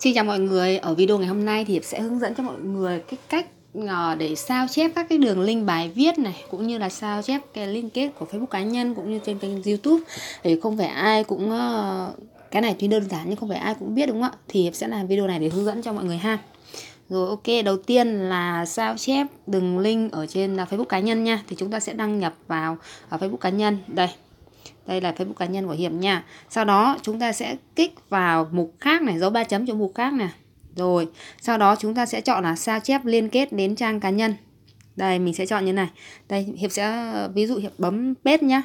Xin chào mọi người, ở video ngày hôm nay thì Hiệp sẽ hướng dẫn cho mọi người cái cách ờ, để sao chép các cái đường link bài viết này cũng như là sao chép cái liên kết của Facebook cá nhân cũng như trên kênh YouTube để không phải ai cũng ờ, cái này tuy đơn giản nhưng không phải ai cũng biết đúng không ạ? Thì Hiệp sẽ làm video này để hướng dẫn cho mọi người ha. Rồi ok, đầu tiên là sao chép đường link ở trên ờ, Facebook cá nhân nha. Thì chúng ta sẽ đăng nhập vào ở Facebook cá nhân. Đây, đây là Facebook cá nhân của Hiệp nha sau đó chúng ta sẽ kích vào mục khác này dấu ba chấm cho mục khác này rồi sau đó chúng ta sẽ chọn là sao chép liên kết đến trang cá nhân đây mình sẽ chọn như này đây Hiệp sẽ ví dụ Hiệp bấm bếp nhá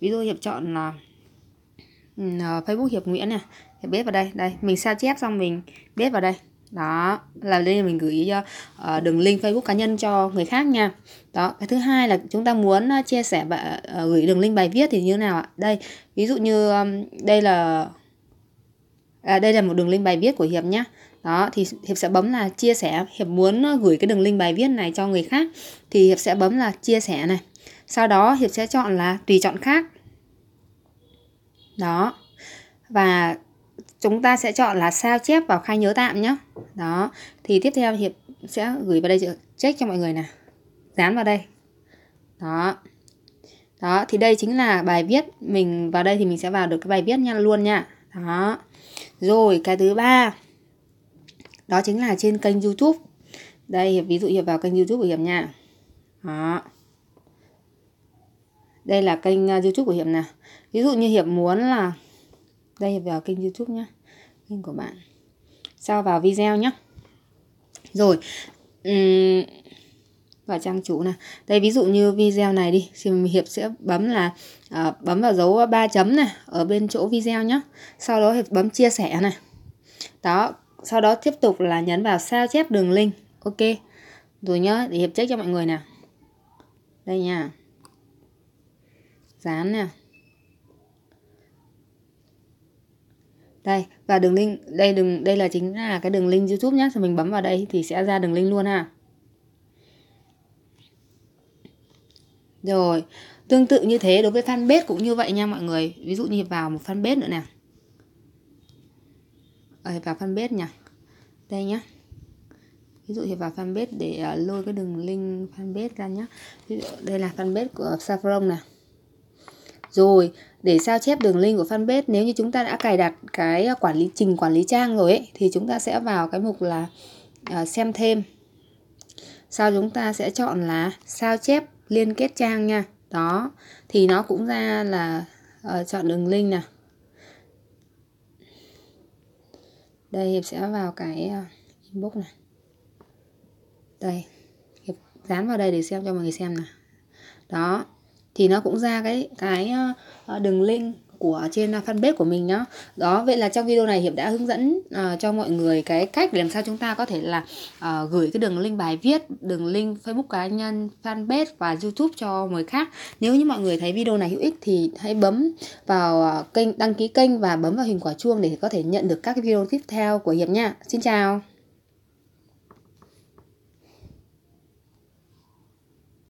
ví dụ Hiệp chọn là ừ, ờ, Facebook Hiệp Nguyễn này Hiệp bếp vào đây đây mình sao chép xong mình bếp vào đây đó là đây là mình gửi uh, đường link Facebook cá nhân cho người khác nha đó cái thứ hai là chúng ta muốn ờ, chia sẻ và uh, ờ, gửi đường link bài viết thì như thế nào ạ đây ví dụ như um, đây là à, đây là một đường link bài viết của hiệp nhé đó thì hiệp sẽ bấm là chia sẻ hiệp muốn gửi cái đường link bài viết này cho người khác thì hiệp sẽ bấm là chia sẻ này sau đó hiệp sẽ chọn là tùy chọn khác đó và chúng ta sẽ chọn là sao chép vào khai nhớ tạm nhé đó thì tiếp theo hiệp sẽ gửi vào đây check cho mọi người nè dán vào đây đó đó thì đây chính là bài viết mình vào đây thì mình sẽ vào được cái bài viết nha luôn nha đó rồi cái thứ ba đó chính là trên kênh youtube đây hiệp ví dụ hiệp vào kênh youtube của hiệp nha đó đây là kênh à, youtube của hiệp nè ví dụ như hiệp muốn là đây hiệp vào kênh youtube nhá kênh của bạn cho vào video nhé rồi um, vào trang chủ này đây ví dụ như video này đi thì hiệp sẽ bấm là à, bấm vào dấu ba chấm này ở bên chỗ video nhé sau đó hiệp bấm chia sẻ này đó sau đó tiếp tục là nhấn vào sao chép đường link ok rồi nhớ để hiệp check cho mọi người nè, đây nha dán nè đây và đường link đây đường đây là chính là cái đường link youtube nhé thì mình bấm vào đây thì sẽ ra đường link luôn ha rồi tương tự như thế đối với fanpage cũng như vậy nha mọi người ví dụ như vào một fanpage nữa nè ở ờ, vào fanpage nhỉ đây nhá ví dụ thì vào fanpage để ờ, lôi cái đường link fanpage ra nhá ví dụ đây là fanpage của Saffron nè rồi để sao chép đường link của fanpage nếu như chúng ta đã cài đặt cái à, quản lý trình quản lý trang rồi ấy, thì chúng ta sẽ vào cái mục là uh, xem thêm sau chúng ta sẽ chọn là sao chép liên kết trang nha đó thì nó cũng ra là uh, chọn đường link nè đây hiệp sẽ vào cái uh, inbox này đây hiệp dán vào đây để xem cho mọi người xem nè đó thì nó cũng ra cái cái ờ, ờ, đường link của trên ờ, fanpage của mình nhá đó vậy là trong video này hiệp đã hướng dẫn uh, cho mọi người cái cách để làm sao chúng ta có thể là uh, gửi cái đường link bài viết đường link facebook cá nhân fanpage và youtube cho người khác nếu như mọi người thấy video này hữu ích thì hãy bấm vào kênh đăng ký kênh và bấm vào hình quả chuông để có thể nhận được các video tiếp theo của hiệp nha xin chào